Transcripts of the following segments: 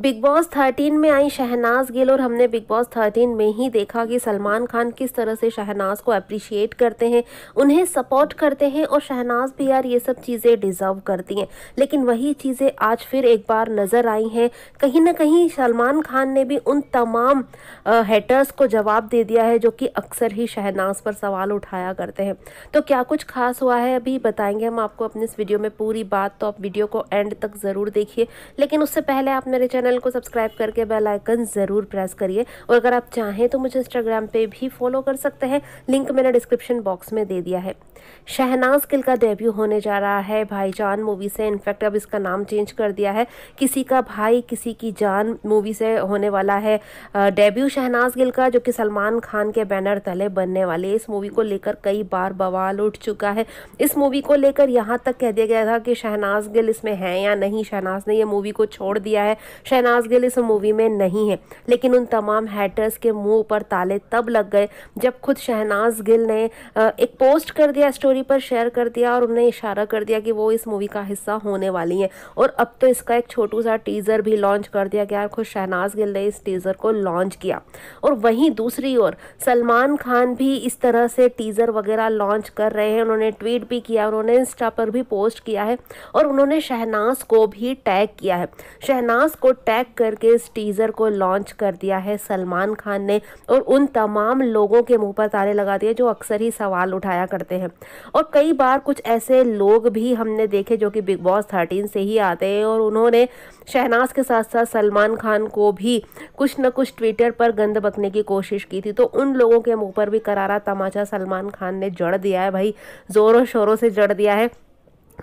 big boss 13 में आई शहनाज गिल और हमने बिग बॉस 13 में ही देखा कि सलमान खान किस तरह से शहनाज को अप्रिशिएट करते हैं उन्हें सपोर्ट करते हैं और शहनाज भी यार ये सब चीज़ें डिज़र्व करती हैं लेकिन वही चीज़ें आज फिर एक बार नज़र आई हैं कहीं ना कहीं सलमान खान ने भी उन तमाम हेटर्स को जवाब दे दिया है जो कि अक्सर ही शहनाज पर सवाल उठाया करते हैं तो क्या कुछ खास हुआ है अभी बताएंगे हम आपको अपने इस वीडियो में पूरी बात तो आप वीडियो को एंड तक ज़रूर देखिए लेकिन उससे पहले आप मेरे चैनल चैनल को सब्सक्राइब करके बेल आइकन ज़रूर प्रेस करिए और अगर आप चाहें तो मुझे इंस्टाग्राम पे भी फॉलो कर सकते हैं लिंक मैंने डिस्क्रिप्शन बॉक्स में दे दिया है शहनाज किल का डेब्यू होने जा रहा है भाईजान मूवी से इनफैक्ट अब इसका नाम चेंज कर दिया है किसी का भाई किसी की जान मूवी से होने वाला है डेब्यू शहनाज गिल का जो कि सलमान खान के बैनर तले बनने वाले इस मूवी को लेकर कई बार बवाल उठ चुका है इस मूवी को लेकर यहाँ तक कह दिया गया था कि शहनाज गिल इसमें है या नहीं शहनाज ने यह मूवी को छोड़ दिया है शहनाज गिल इस मूवी में नहीं है लेकिन उन तमाम हैटर्स के मुंह पर ताले तब लग गए जब खुद शहनाज गिल ने एक पोस्ट कर दिया स्टोरी पर शेयर कर दिया और उन्हें इशारा कर दिया कि वो इस मूवी का हिस्सा होने वाली हैं और अब तो इसका एक छोटू सा टीज़र भी लॉन्च कर दिया गया खुद शहनाज गिल ने इस टीज़र को लॉन्च किया और वहीं दूसरी ओर सलमान खान भी इस तरह से टीज़र वगैरह लॉन्च कर रहे हैं उन्होंने ट्वीट भी किया उन्होंने इंस्टा पर भी पोस्ट किया है और उन्होंने शहनाज को भी टैग किया है शहनाज को टैग करके इस टीज़र को लॉन्च कर दिया है सलमान खान ने और उन तमाम लोगों के मुंह पर ताले लगा दिए जो अक्सर ही सवाल उठाया करते हैं और कई बार कुछ ऐसे लोग भी हमने देखे जो कि बिग बॉस थर्टीन से ही आते हैं और उन्होंने शहनाज के साथ साथ सलमान खान को भी कुछ न कुछ ट्विटर पर गंद बकने की कोशिश की थी तो उन लोगों के मुँह पर भी करारा तमाचा सलमान खान ने जड़ दिया है भाई ज़ोरों शोरों से जड़ दिया है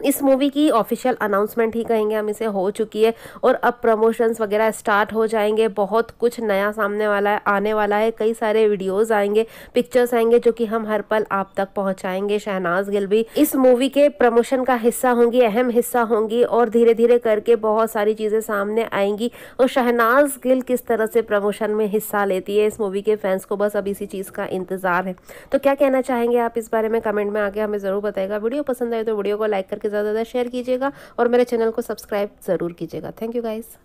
इस मूवी की ऑफिशियल अनाउंसमेंट ही कहेंगे हम इसे हो चुकी है और अब प्रमोशंस वगैरह स्टार्ट हो जाएंगे बहुत कुछ नया सामने वाला है आने वाला है कई सारे वीडियोस आएंगे पिक्चर्स आएंगे जो कि हम हर पल आप तक पहुंचाएंगे शहनाज गिल भी इस मूवी के प्रमोशन का हिस्सा होंगी अहम हिस्सा होंगी और धीरे धीरे करके बहुत सारी चीज़ें सामने आएंगी और शहनाज गिल किस तरह से प्रमोशन में हिस्सा लेती है इस मूवी के फैंस को बस अब इसी चीज़ का इंतजार है तो क्या कहना चाहेंगे आप इस बारे में कमेंट में आके हमें ज़रूर बताएगा वीडियो पसंद आए तो वीडियो को लाइक करके के ज़्यादा ज़्यादा शेयर कीजिएगा और मेरे चैनल को सब्सक्राइब ज़रूर कीजिएगा थैंक यू गाइज़